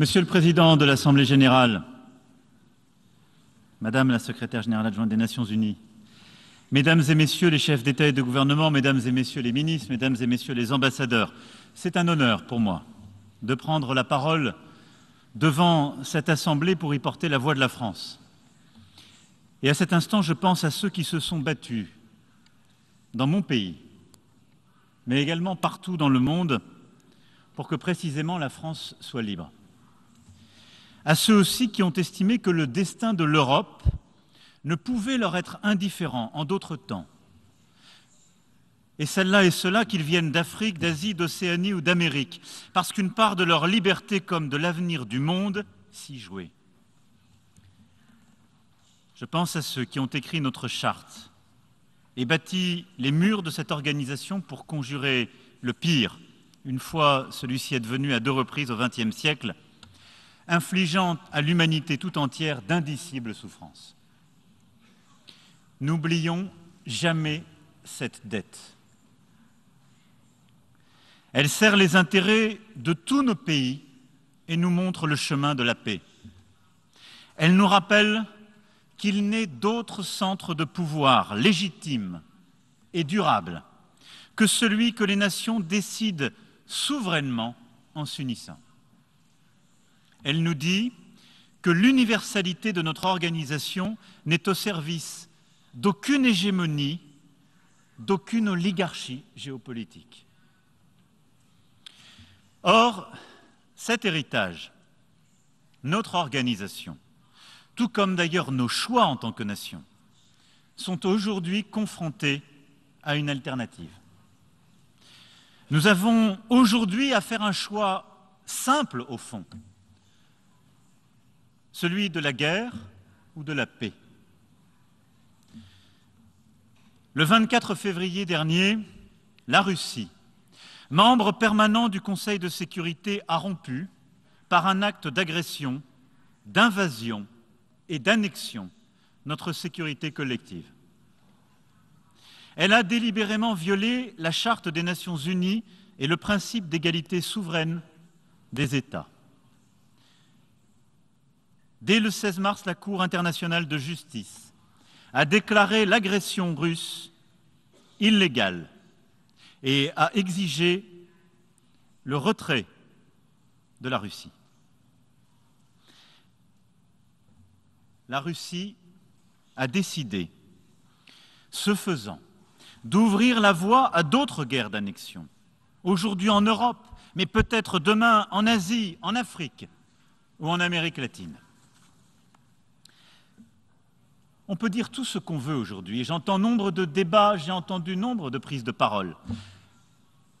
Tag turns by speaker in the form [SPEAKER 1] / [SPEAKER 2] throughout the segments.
[SPEAKER 1] Monsieur le Président de l'Assemblée générale, Madame la Secrétaire générale adjointe des Nations unies, Mesdames et Messieurs les chefs d'État et de gouvernement, Mesdames et Messieurs les ministres, Mesdames et Messieurs les ambassadeurs, c'est un honneur pour moi de prendre la parole devant cette Assemblée pour y porter la voix de la France. Et à cet instant, je pense à ceux qui se sont battus dans mon pays, mais également partout dans le monde, pour que précisément la France soit libre à ceux aussi qui ont estimé que le destin de l'Europe ne pouvait leur être indifférent en d'autres temps. Et celles-là et ceux-là, qu'ils viennent d'Afrique, d'Asie, d'Océanie ou d'Amérique, parce qu'une part de leur liberté comme de l'avenir du monde s'y jouait. Je pense à ceux qui ont écrit notre charte et bâti les murs de cette organisation pour conjurer le pire, une fois celui-ci est venu à deux reprises au XXe siècle, infligeant à l'humanité tout entière d'indicibles souffrances. N'oublions jamais cette dette. Elle sert les intérêts de tous nos pays et nous montre le chemin de la paix. Elle nous rappelle qu'il n'est d'autre centre de pouvoir légitime et durable que celui que les nations décident souverainement en s'unissant. Elle nous dit que l'universalité de notre organisation n'est au service d'aucune hégémonie, d'aucune oligarchie géopolitique. Or, cet héritage, notre organisation, tout comme d'ailleurs nos choix en tant que nation, sont aujourd'hui confrontés à une alternative. Nous avons aujourd'hui à faire un choix simple au fond, celui de la guerre ou de la paix. Le 24 février dernier, la Russie, membre permanent du Conseil de sécurité, a rompu, par un acte d'agression, d'invasion et d'annexion, notre sécurité collective. Elle a délibérément violé la Charte des Nations Unies et le principe d'égalité souveraine des États. Dès le 16 mars, la Cour internationale de justice a déclaré l'agression russe illégale et a exigé le retrait de la Russie. La Russie a décidé, ce faisant, d'ouvrir la voie à d'autres guerres d'annexion, aujourd'hui en Europe, mais peut-être demain en Asie, en Afrique ou en Amérique latine. On peut dire tout ce qu'on veut aujourd'hui. J'entends nombre de débats, j'ai entendu nombre de prises de parole.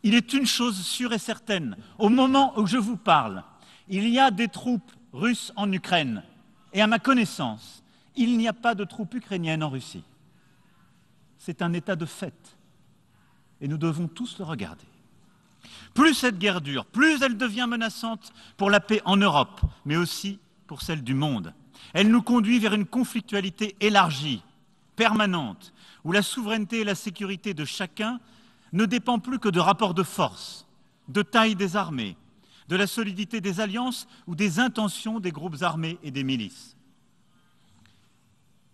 [SPEAKER 1] Il est une chose sûre et certaine, au moment où je vous parle, il y a des troupes russes en Ukraine. Et à ma connaissance, il n'y a pas de troupes ukrainiennes en Russie. C'est un état de fait. Et nous devons tous le regarder. Plus cette guerre dure, plus elle devient menaçante pour la paix en Europe, mais aussi pour celle du monde. Elle nous conduit vers une conflictualité élargie, permanente, où la souveraineté et la sécurité de chacun ne dépend plus que de rapports de force, de taille des armées, de la solidité des alliances ou des intentions des groupes armés et des milices.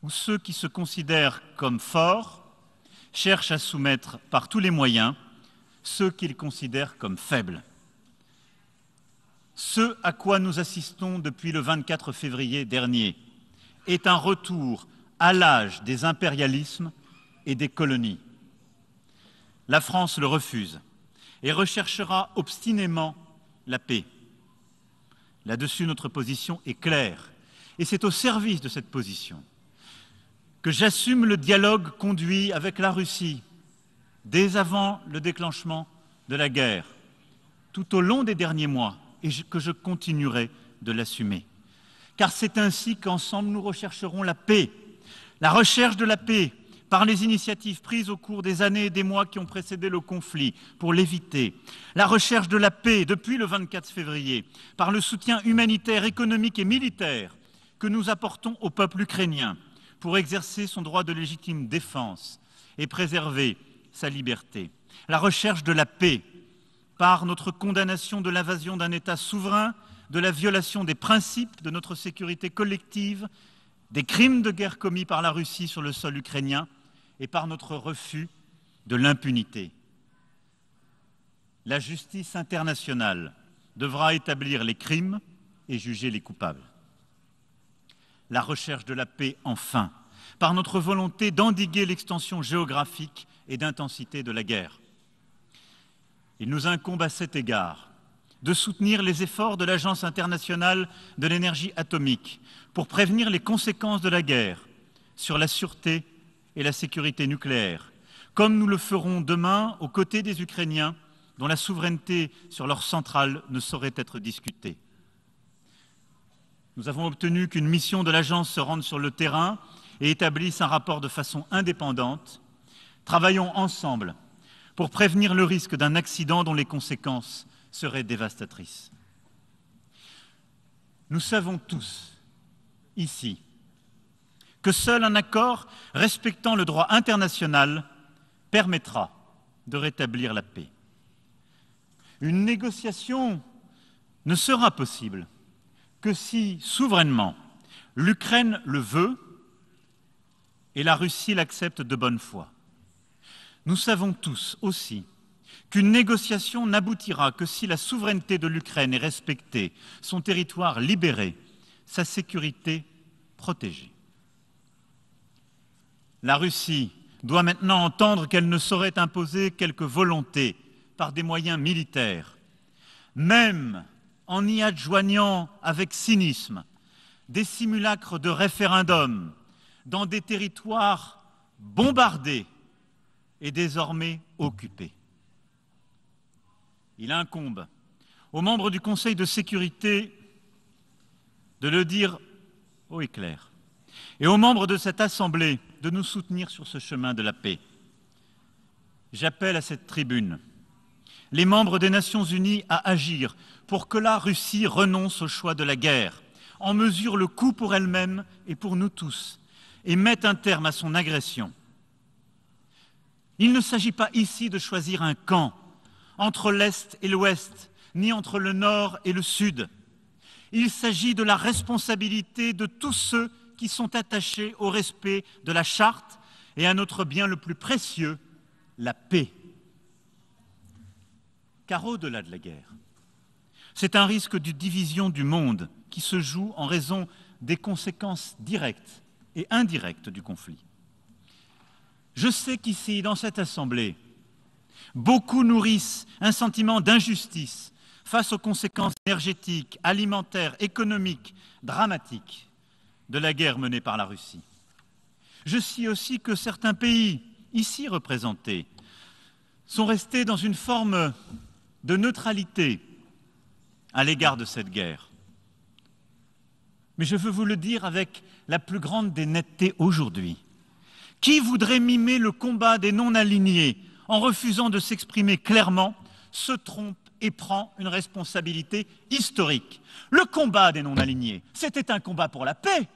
[SPEAKER 1] Où ceux qui se considèrent comme forts cherchent à soumettre par tous les moyens ceux qu'ils considèrent comme faibles. Ce à quoi nous assistons depuis le 24 février dernier est un retour à l'âge des impérialismes et des colonies. La France le refuse et recherchera obstinément la paix. Là-dessus, notre position est claire, et c'est au service de cette position que j'assume le dialogue conduit avec la Russie dès avant le déclenchement de la guerre, tout au long des derniers mois, et que je continuerai de l'assumer. Car c'est ainsi qu'ensemble nous rechercherons la paix. La recherche de la paix par les initiatives prises au cours des années et des mois qui ont précédé le conflit pour l'éviter. La recherche de la paix depuis le 24 février par le soutien humanitaire, économique et militaire que nous apportons au peuple ukrainien pour exercer son droit de légitime défense et préserver sa liberté. La recherche de la paix par notre condamnation de l'invasion d'un État souverain, de la violation des principes de notre sécurité collective, des crimes de guerre commis par la Russie sur le sol ukrainien et par notre refus de l'impunité. La justice internationale devra établir les crimes et juger les coupables. La recherche de la paix, enfin, par notre volonté d'endiguer l'extension géographique et d'intensité de la guerre il nous incombe à cet égard de soutenir les efforts de l'Agence internationale de l'énergie atomique pour prévenir les conséquences de la guerre sur la sûreté et la sécurité nucléaire, comme nous le ferons demain aux côtés des Ukrainiens dont la souveraineté sur leur centrale ne saurait être discutée. Nous avons obtenu qu'une mission de l'agence se rende sur le terrain et établisse un rapport de façon indépendante. Travaillons ensemble pour prévenir le risque d'un accident dont les conséquences seraient dévastatrices. Nous savons tous, ici, que seul un accord respectant le droit international permettra de rétablir la paix. Une négociation ne sera possible que si, souverainement, l'Ukraine le veut et la Russie l'accepte de bonne foi. Nous savons tous aussi qu'une négociation n'aboutira que si la souveraineté de l'Ukraine est respectée, son territoire libéré, sa sécurité protégée. La Russie doit maintenant entendre qu'elle ne saurait imposer quelque volonté par des moyens militaires, même en y adjoignant avec cynisme des simulacres de référendums dans des territoires bombardés est désormais occupé. Il incombe aux membres du Conseil de sécurité de le dire haut et clair, et aux membres de cette Assemblée de nous soutenir sur ce chemin de la paix. J'appelle à cette tribune les membres des Nations Unies à agir pour que la Russie renonce au choix de la guerre, en mesure le coût pour elle-même et pour nous tous, et mette un terme à son agression. Il ne s'agit pas ici de choisir un camp entre l'Est et l'Ouest, ni entre le Nord et le Sud. Il s'agit de la responsabilité de tous ceux qui sont attachés au respect de la charte et à notre bien le plus précieux, la paix. Car au-delà de la guerre, c'est un risque de division du monde qui se joue en raison des conséquences directes et indirectes du conflit. Je sais qu'ici, dans cette assemblée, beaucoup nourrissent un sentiment d'injustice face aux conséquences énergétiques, alimentaires, économiques, dramatiques de la guerre menée par la Russie. Je sais aussi que certains pays, ici représentés, sont restés dans une forme de neutralité à l'égard de cette guerre. Mais je veux vous le dire avec la plus grande des aujourd'hui. Qui voudrait mimer le combat des non-alignés en refusant de s'exprimer clairement se trompe et prend une responsabilité historique. Le combat des non-alignés, c'était un combat pour la paix.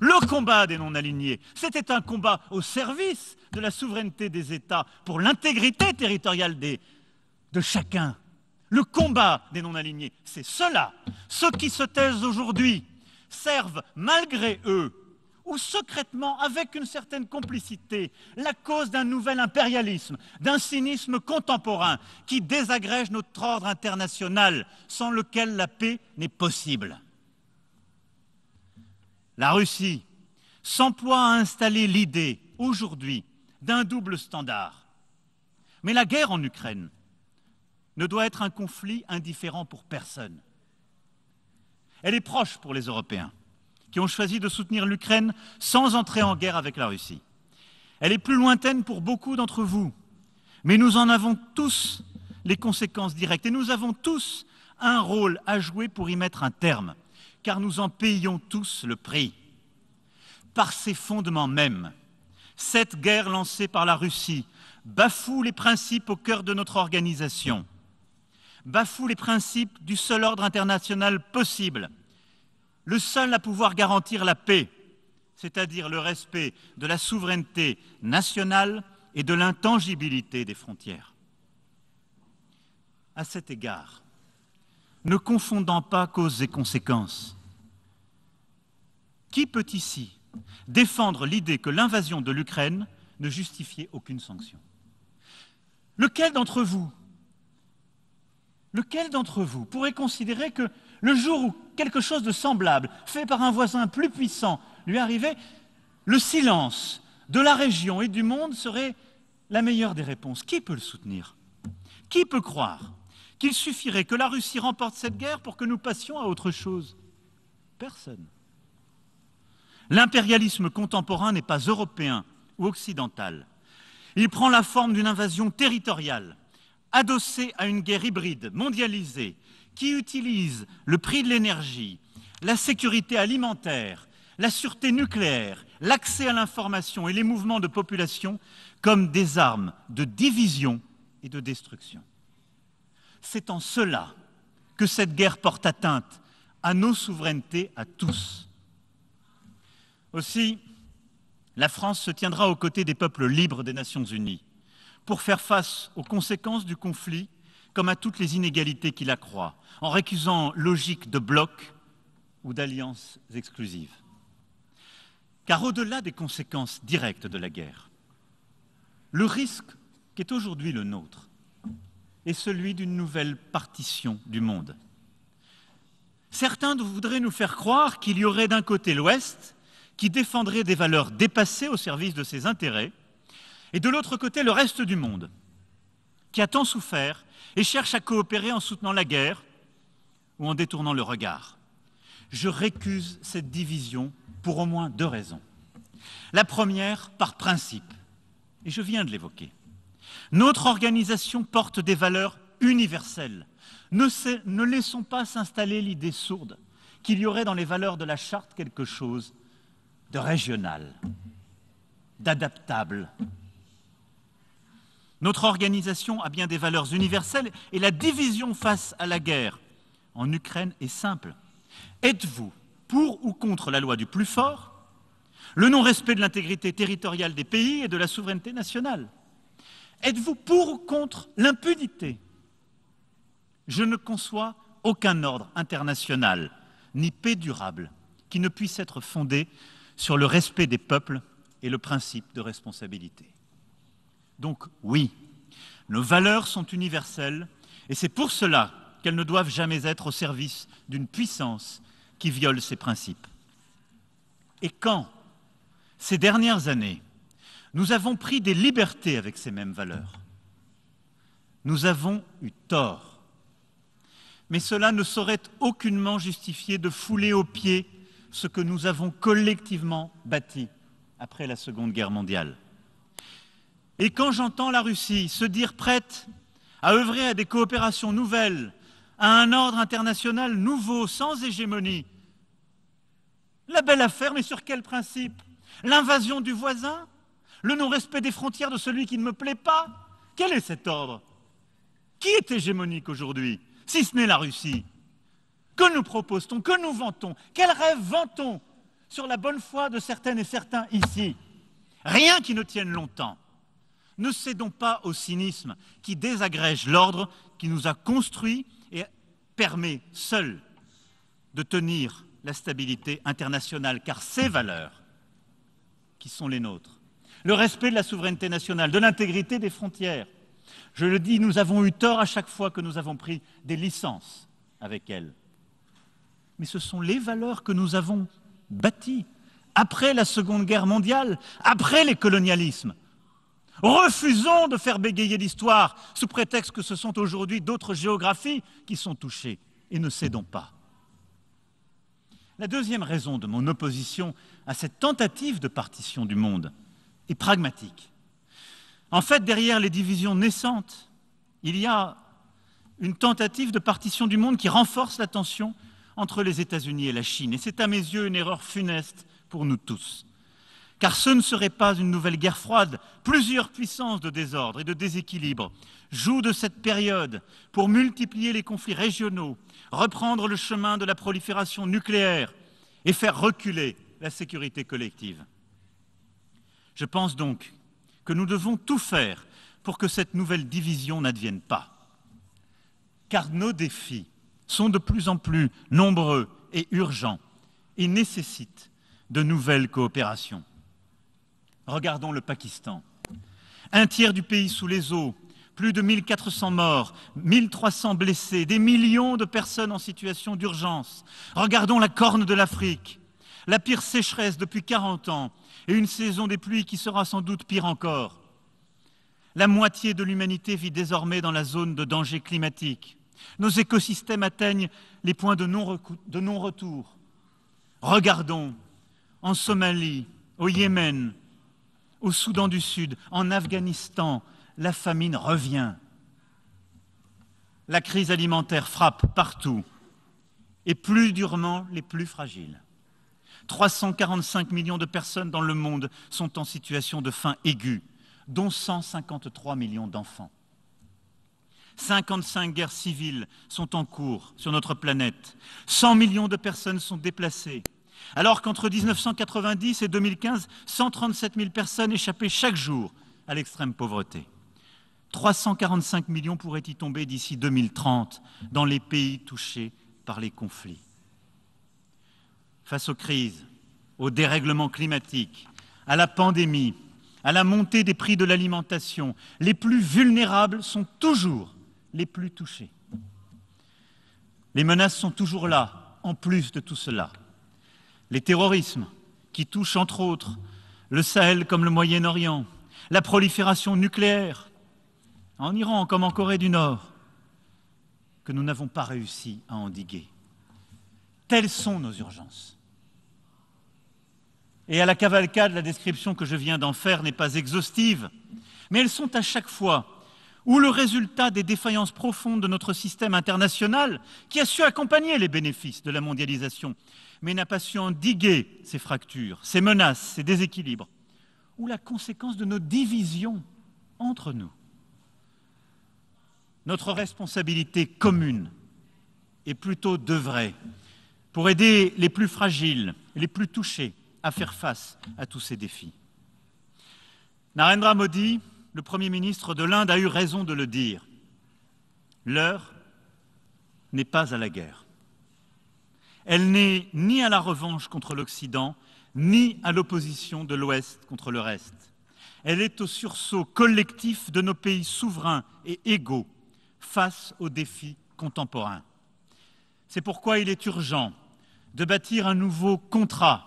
[SPEAKER 1] Le combat des non-alignés, c'était un combat au service de la souveraineté des États, pour l'intégrité territoriale de chacun. Le combat des non-alignés, c'est cela. Ceux qui se taisent aujourd'hui servent, malgré eux, ou secrètement, avec une certaine complicité, la cause d'un nouvel impérialisme, d'un cynisme contemporain qui désagrège notre ordre international sans lequel la paix n'est possible. La Russie s'emploie à installer l'idée, aujourd'hui, d'un double standard. Mais la guerre en Ukraine ne doit être un conflit indifférent pour personne. Elle est proche pour les Européens qui ont choisi de soutenir l'Ukraine sans entrer en guerre avec la Russie. Elle est plus lointaine pour beaucoup d'entre vous, mais nous en avons tous les conséquences directes et nous avons tous un rôle à jouer pour y mettre un terme, car nous en payons tous le prix. Par ses fondements mêmes, cette guerre lancée par la Russie bafoue les principes au cœur de notre organisation, bafoue les principes du seul ordre international possible, le seul à pouvoir garantir la paix, c'est-à-dire le respect de la souveraineté nationale et de l'intangibilité des frontières. À cet égard, ne confondant pas causes et conséquences, qui peut ici défendre l'idée que l'invasion de l'Ukraine ne justifiait aucune sanction Lequel d'entre vous, lequel d'entre vous pourrait considérer que le jour où quelque chose de semblable, fait par un voisin plus puissant, lui arrivait, le silence de la région et du monde serait la meilleure des réponses. Qui peut le soutenir Qui peut croire qu'il suffirait que la Russie remporte cette guerre pour que nous passions à autre chose Personne. L'impérialisme contemporain n'est pas européen ou occidental. Il prend la forme d'une invasion territoriale, adossée à une guerre hybride, mondialisée, qui utilisent le prix de l'énergie, la sécurité alimentaire, la sûreté nucléaire, l'accès à l'information et les mouvements de population comme des armes de division et de destruction. C'est en cela que cette guerre porte atteinte à nos souverainetés à tous. Aussi, la France se tiendra aux côtés des peuples libres des Nations Unies pour faire face aux conséquences du conflit comme à toutes les inégalités qu'il croient, en récusant logique de bloc ou d'alliances exclusives. Car au-delà des conséquences directes de la guerre, le risque qui est aujourd'hui le nôtre est celui d'une nouvelle partition du monde. Certains voudraient nous faire croire qu'il y aurait d'un côté l'Ouest, qui défendrait des valeurs dépassées au service de ses intérêts, et de l'autre côté le reste du monde, qui a tant souffert et cherche à coopérer en soutenant la guerre ou en détournant le regard. Je récuse cette division pour au moins deux raisons. La première, par principe, et je viens de l'évoquer. Notre organisation porte des valeurs universelles. ne laissons pas s'installer l'idée sourde qu'il y aurait dans les valeurs de la charte quelque chose de régional, d'adaptable, notre organisation a bien des valeurs universelles et la division face à la guerre en Ukraine est simple. Êtes-vous pour ou contre la loi du plus fort, le non-respect de l'intégrité territoriale des pays et de la souveraineté nationale Êtes-vous pour ou contre l'impunité Je ne conçois aucun ordre international, ni paix durable, qui ne puisse être fondé sur le respect des peuples et le principe de responsabilité. Donc oui, nos valeurs sont universelles et c'est pour cela qu'elles ne doivent jamais être au service d'une puissance qui viole ces principes. Et quand, ces dernières années, nous avons pris des libertés avec ces mêmes valeurs, nous avons eu tort. Mais cela ne saurait aucunement justifier de fouler aux pieds ce que nous avons collectivement bâti après la Seconde Guerre mondiale. Et quand j'entends la Russie se dire prête à œuvrer à des coopérations nouvelles, à un ordre international nouveau, sans hégémonie, la belle affaire, mais sur quel principe L'invasion du voisin Le non-respect des frontières de celui qui ne me plaît pas Quel est cet ordre Qui est hégémonique aujourd'hui, si ce n'est la Russie Que nous propose-t-on Que nous vantons Quel rêve vantons sur la bonne foi de certaines et certains ici Rien qui ne tienne longtemps. Ne cédons pas au cynisme qui désagrège l'ordre qui nous a construit et permet seul de tenir la stabilité internationale, car ces valeurs qui sont les nôtres, le respect de la souveraineté nationale, de l'intégrité des frontières, je le dis, nous avons eu tort à chaque fois que nous avons pris des licences avec elles. Mais ce sont les valeurs que nous avons bâties après la Seconde Guerre mondiale, après les colonialismes, Refusons de faire bégayer l'histoire sous prétexte que ce sont aujourd'hui d'autres géographies qui sont touchées et ne cédons pas. La deuxième raison de mon opposition à cette tentative de partition du monde est pragmatique. En fait, derrière les divisions naissantes, il y a une tentative de partition du monde qui renforce la tension entre les États-Unis et la Chine. Et c'est à mes yeux une erreur funeste pour nous tous car ce ne serait pas une nouvelle guerre froide. Plusieurs puissances de désordre et de déséquilibre jouent de cette période pour multiplier les conflits régionaux, reprendre le chemin de la prolifération nucléaire et faire reculer la sécurité collective. Je pense donc que nous devons tout faire pour que cette nouvelle division n'advienne pas. Car nos défis sont de plus en plus nombreux et urgents et nécessitent de nouvelles coopérations. Regardons le Pakistan. Un tiers du pays sous les eaux, plus de 1400 morts, 1300 blessés, des millions de personnes en situation d'urgence. Regardons la corne de l'Afrique, la pire sécheresse depuis 40 ans et une saison des pluies qui sera sans doute pire encore. La moitié de l'humanité vit désormais dans la zone de danger climatique. Nos écosystèmes atteignent les points de non-retour. Regardons en Somalie, au Yémen, au Soudan du Sud, en Afghanistan, la famine revient. La crise alimentaire frappe partout et plus durement les plus fragiles. 345 millions de personnes dans le monde sont en situation de faim aiguë, dont 153 millions d'enfants. 55 guerres civiles sont en cours sur notre planète. 100 millions de personnes sont déplacées. Alors qu'entre 1990 et 2015, 137 000 personnes échappaient chaque jour à l'extrême pauvreté. 345 millions pourraient y tomber d'ici 2030 dans les pays touchés par les conflits. Face aux crises, aux dérèglements climatiques, à la pandémie, à la montée des prix de l'alimentation, les plus vulnérables sont toujours les plus touchés. Les menaces sont toujours là, en plus de tout cela les terrorismes qui touchent entre autres le Sahel comme le Moyen-Orient, la prolifération nucléaire en Iran comme en Corée du Nord, que nous n'avons pas réussi à endiguer. Telles sont nos urgences. Et à la cavalcade, la description que je viens d'en faire n'est pas exhaustive, mais elles sont à chaque fois ou le résultat des défaillances profondes de notre système international qui a su accompagner les bénéfices de la mondialisation mais n'a pas su endiguer ces fractures, ces menaces, ces déséquilibres, ou la conséquence de nos divisions entre nous. Notre responsabilité commune est plutôt de vrai pour aider les plus fragiles, les plus touchés à faire face à tous ces défis. Narendra Modi, le Premier ministre de l'Inde, a eu raison de le dire. L'heure n'est pas à la guerre. Elle n'est ni à la revanche contre l'Occident, ni à l'opposition de l'Ouest contre le reste. Elle est au sursaut collectif de nos pays souverains et égaux face aux défis contemporains. C'est pourquoi il est urgent de bâtir un nouveau contrat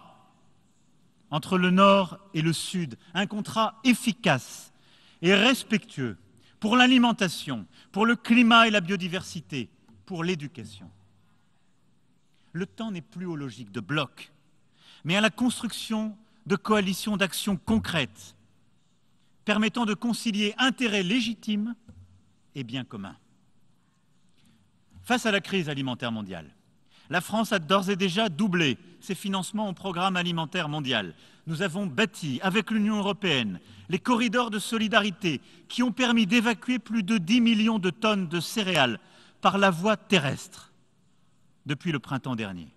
[SPEAKER 1] entre le Nord et le Sud, un contrat efficace et respectueux pour l'alimentation, pour le climat et la biodiversité, pour l'éducation le temps n'est plus aux logiques de bloc, mais à la construction de coalitions d'actions concrètes permettant de concilier intérêts légitimes et biens communs. Face à la crise alimentaire mondiale, la France a d'ores et déjà doublé ses financements au programme alimentaire mondial. Nous avons bâti, avec l'Union européenne, les corridors de solidarité qui ont permis d'évacuer plus de 10 millions de tonnes de céréales par la voie terrestre depuis le printemps dernier.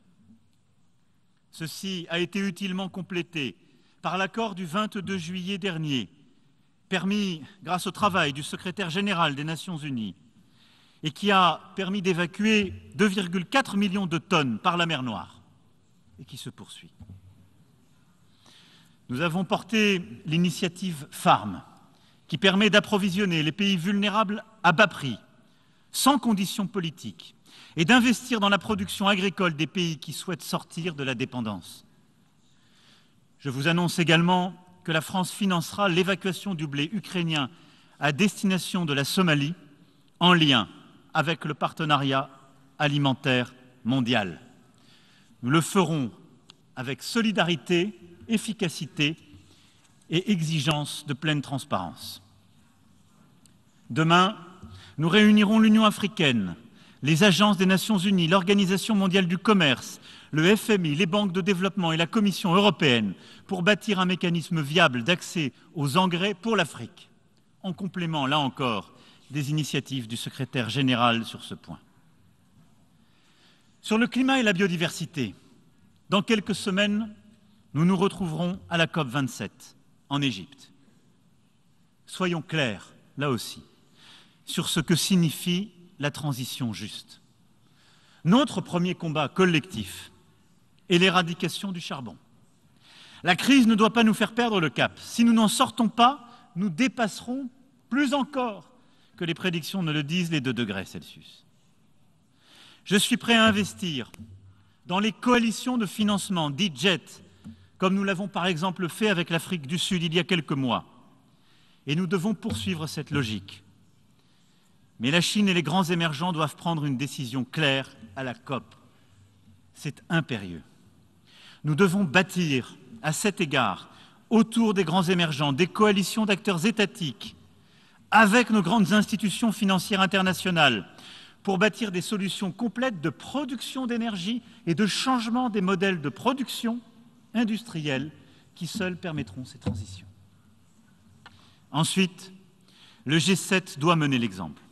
[SPEAKER 1] Ceci a été utilement complété par l'accord du 22 juillet dernier, permis grâce au travail du secrétaire général des Nations Unies, et qui a permis d'évacuer 2,4 millions de tonnes par la mer Noire, et qui se poursuit. Nous avons porté l'initiative FARM, qui permet d'approvisionner les pays vulnérables à bas prix, sans conditions politiques, et d'investir dans la production agricole des pays qui souhaitent sortir de la dépendance. Je vous annonce également que la France financera l'évacuation du blé ukrainien à destination de la Somalie en lien avec le partenariat alimentaire mondial. Nous le ferons avec solidarité, efficacité et exigence de pleine transparence. Demain, nous réunirons l'Union africaine les agences des Nations Unies, l'Organisation mondiale du commerce, le FMI, les banques de développement et la Commission européenne pour bâtir un mécanisme viable d'accès aux engrais pour l'Afrique, en complément, là encore, des initiatives du secrétaire général sur ce point. Sur le climat et la biodiversité, dans quelques semaines, nous nous retrouverons à la COP27 en Égypte. Soyons clairs, là aussi, sur ce que signifie la transition juste. Notre premier combat collectif est l'éradication du charbon. La crise ne doit pas nous faire perdre le cap. Si nous n'en sortons pas, nous dépasserons plus encore que les prédictions ne le disent les deux degrés Celsius. Je suis prêt à investir dans les coalitions de financement dit JET, comme nous l'avons par exemple fait avec l'Afrique du Sud il y a quelques mois. Et nous devons poursuivre cette logique mais la Chine et les grands émergents doivent prendre une décision claire à la COP. C'est impérieux. Nous devons bâtir, à cet égard, autour des grands émergents, des coalitions d'acteurs étatiques, avec nos grandes institutions financières internationales, pour bâtir des solutions complètes de production d'énergie et de changement des modèles de production industrielle qui seuls permettront ces transitions. Ensuite, le G7 doit mener l'exemple.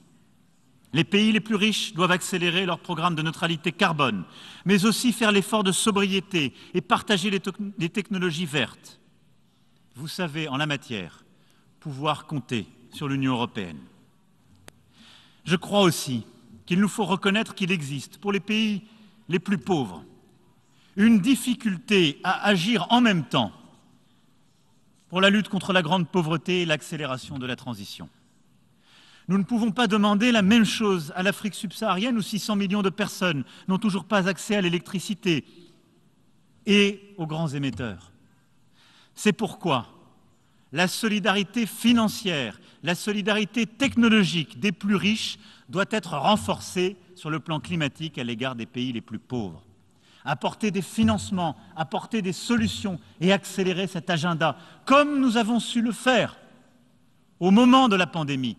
[SPEAKER 1] Les pays les plus riches doivent accélérer leur programme de neutralité carbone, mais aussi faire l'effort de sobriété et partager les, technologies vertes. Vous savez, en la matière, pouvoir compter sur l'Union européenne. Je crois aussi qu'il nous faut reconnaître qu'il existe, pour les pays les plus pauvres, une difficulté à agir en même temps pour la lutte contre la grande pauvreté et l'accélération de la transition. Nous ne pouvons pas demander la même chose à l'Afrique subsaharienne où 600 millions de personnes n'ont toujours pas accès à l'électricité et aux grands émetteurs. C'est pourquoi la solidarité financière, la solidarité technologique des plus riches doit être renforcée sur le plan climatique à l'égard des pays les plus pauvres. Apporter des financements, apporter des solutions et accélérer cet agenda, comme nous avons su le faire au moment de la pandémie,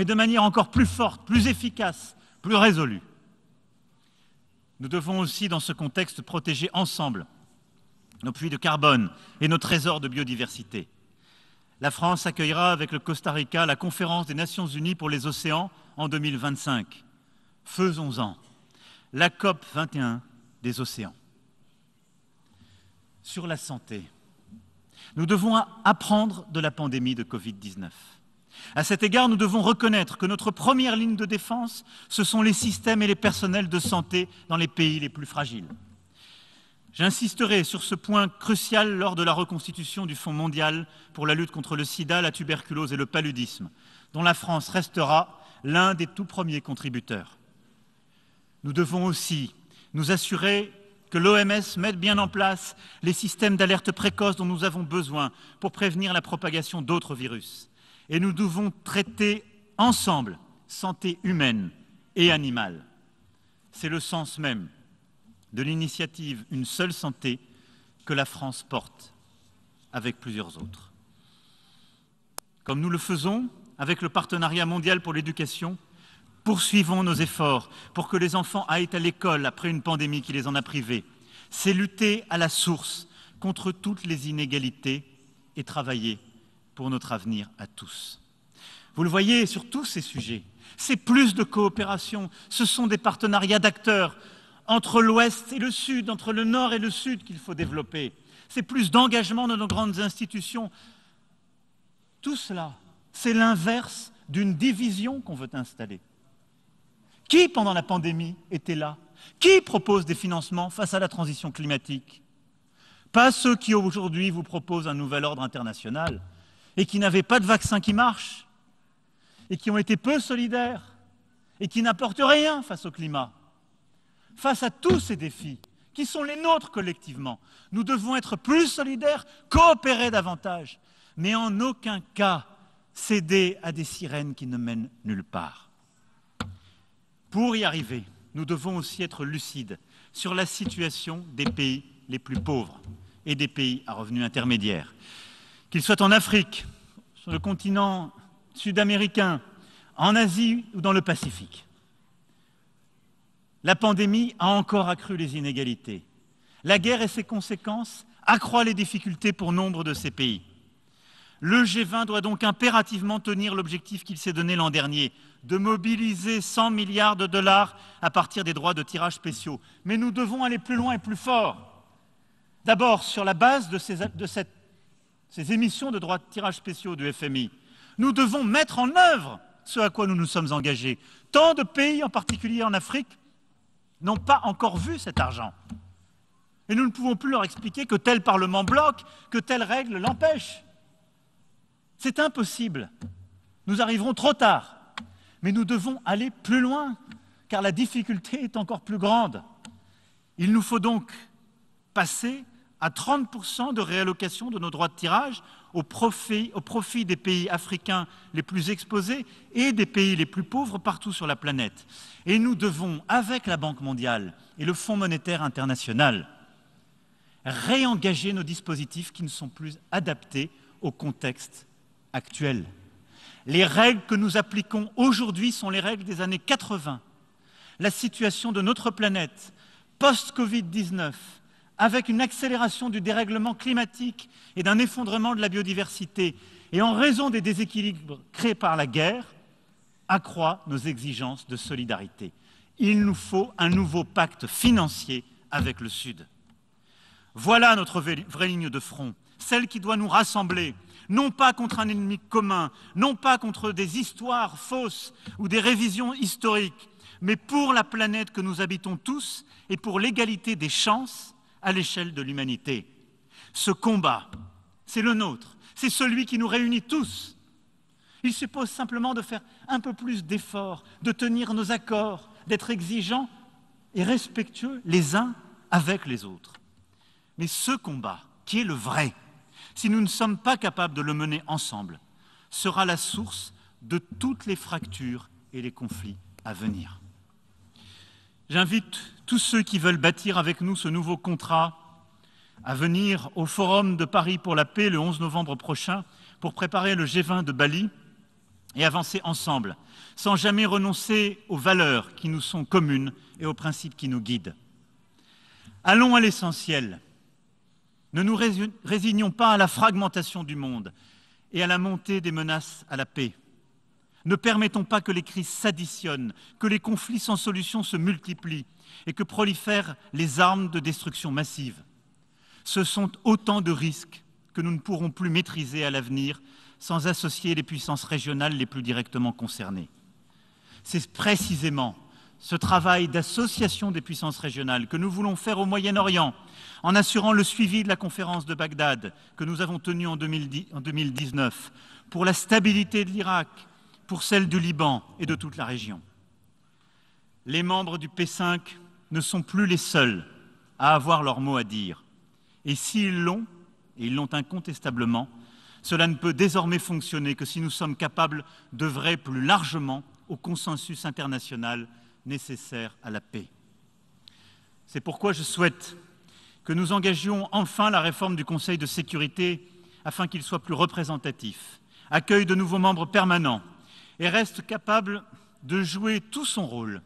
[SPEAKER 1] mais de manière encore plus forte, plus efficace, plus résolue. Nous devons aussi, dans ce contexte, protéger ensemble nos puits de carbone et nos trésors de biodiversité. La France accueillera avec le Costa Rica la conférence des Nations Unies pour les océans en 2025. Faisons-en. La COP 21 des océans. Sur la santé, nous devons apprendre de la pandémie de Covid-19. À cet égard, nous devons reconnaître que notre première ligne de défense, ce sont les systèmes et les personnels de santé dans les pays les plus fragiles. J'insisterai sur ce point crucial lors de la reconstitution du Fonds mondial pour la lutte contre le sida, la tuberculose et le paludisme, dont la France restera l'un des tout premiers contributeurs. Nous devons aussi nous assurer que l'OMS mette bien en place les systèmes d'alerte précoce dont nous avons besoin pour prévenir la propagation d'autres virus et nous devons traiter ensemble santé humaine et animale. C'est le sens même de l'initiative Une seule santé que la France porte avec plusieurs autres. Comme nous le faisons avec le Partenariat mondial pour l'éducation, poursuivons nos efforts pour que les enfants aillent à l'école après une pandémie qui les en a privés. C'est lutter à la source contre toutes les inégalités et travailler pour notre avenir à tous. Vous le voyez sur tous ces sujets, c'est plus de coopération, ce sont des partenariats d'acteurs entre l'Ouest et le Sud, entre le Nord et le Sud qu'il faut développer, c'est plus d'engagement de nos grandes institutions. Tout cela, c'est l'inverse d'une division qu'on veut installer. Qui, pendant la pandémie, était là Qui propose des financements face à la transition climatique Pas ceux qui, aujourd'hui, vous proposent un nouvel ordre international et qui n'avaient pas de vaccin qui marche, et qui ont été peu solidaires, et qui n'apportent rien face au climat. Face à tous ces défis, qui sont les nôtres collectivement, nous devons être plus solidaires, coopérer davantage, mais en aucun cas céder à des sirènes qui ne mènent nulle part. Pour y arriver, nous devons aussi être lucides sur la situation des pays les plus pauvres et des pays à revenus intermédiaires qu'ils soient en Afrique, sur le continent sud-américain, en Asie ou dans le Pacifique. La pandémie a encore accru les inégalités. La guerre et ses conséquences accroît les difficultés pour nombre de ces pays. Le G20 doit donc impérativement tenir l'objectif qu'il s'est donné l'an dernier, de mobiliser 100 milliards de dollars à partir des droits de tirage spéciaux. Mais nous devons aller plus loin et plus fort. D'abord, sur la base de, de cette ces émissions de droits de tirage spéciaux du FMI, nous devons mettre en œuvre ce à quoi nous nous sommes engagés. Tant de pays, en particulier en Afrique, n'ont pas encore vu cet argent. Et nous ne pouvons plus leur expliquer que tel Parlement bloque, que telle règle l'empêche. C'est impossible. Nous arriverons trop tard. Mais nous devons aller plus loin, car la difficulté est encore plus grande. Il nous faut donc passer à 30% de réallocation de nos droits de tirage au profit, au profit, des pays africains les plus exposés et des pays les plus pauvres partout sur la planète. Et nous devons, avec la Banque mondiale et le Fonds monétaire international, réengager nos dispositifs qui ne sont plus adaptés au contexte actuel. Les règles que nous appliquons aujourd'hui sont les règles des années 80. La situation de notre planète post-Covid-19 avec une accélération du dérèglement climatique et d'un effondrement de la biodiversité, et en raison des déséquilibres créés par la guerre, accroît nos exigences de solidarité. Il nous faut un nouveau pacte financier avec le Sud. Voilà notre vraie ligne de front, celle qui doit nous rassembler, non pas contre un ennemi commun, non pas contre des histoires fausses ou des révisions historiques, mais pour la planète que nous habitons tous et pour l'égalité des chances à l'échelle de l'humanité. Ce combat, c'est le nôtre, c'est celui qui nous réunit tous. Il suppose simplement de faire un peu plus d'efforts, de tenir nos accords, d'être exigeants et respectueux les uns avec les autres. Mais ce combat, qui est le vrai, si nous ne sommes pas capables de le mener ensemble, sera la source de toutes les fractures et les conflits à venir. J'invite tous ceux qui veulent bâtir avec nous ce nouveau contrat à venir au Forum de Paris pour la paix le 11 novembre prochain pour préparer le G20 de Bali et avancer ensemble, sans jamais renoncer aux valeurs qui nous sont communes et aux principes qui nous guident. Allons à l'essentiel. Ne nous résignons pas à la fragmentation du monde et à la montée des menaces à la paix. Ne permettons pas que les crises s'additionnent, que les conflits sans solution se multiplient et que prolifèrent les armes de destruction massive. Ce sont autant de risques que nous ne pourrons plus maîtriser à l'avenir sans associer les puissances régionales les plus directement concernées. C'est précisément ce travail d'association des puissances régionales que nous voulons faire au Moyen-Orient en assurant le suivi de la conférence de Bagdad que nous avons tenue en 2019 pour la stabilité de l'Irak, pour celle du Liban et de toute la région. Les membres du P5 ne sont plus les seuls à avoir leur mot à dire. Et s'ils l'ont, et ils l'ont incontestablement, cela ne peut désormais fonctionner que si nous sommes capables d'œuvrer plus largement au consensus international nécessaire à la paix. C'est pourquoi je souhaite que nous engagions enfin la réforme du Conseil de sécurité afin qu'il soit plus représentatif, Accueil de nouveaux membres permanents, et reste capable de jouer tout son rôle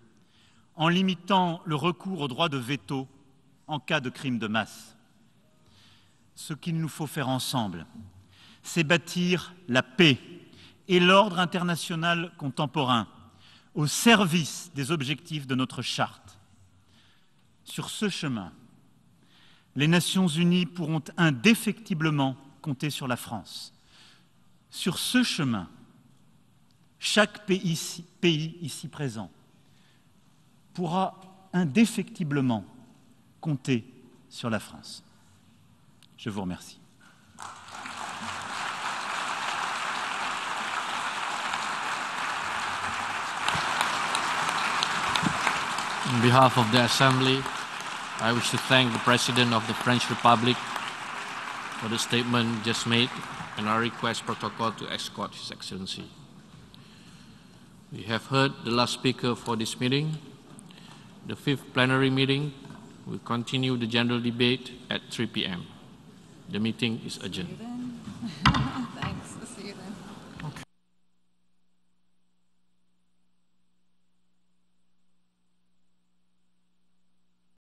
[SPEAKER 1] en limitant le recours au droit de veto en cas de crime de masse. Ce qu'il nous faut faire ensemble, c'est bâtir la paix et l'ordre international contemporain au service des objectifs de notre charte. Sur ce chemin, les Nations unies pourront indéfectiblement compter sur la France. Sur ce chemin, chaque pays ici, présent pourra indéfectiblement compter sur la France. Je vous remercie. On behalf of the Assembly, I wish to thank the President of the French Republic for the statement just made and I request protocol to escort His Excellency. We have heard the last speaker for this meeting. The fifth plenary meeting will continue the general debate at 3 p.m. The meeting is adjourned.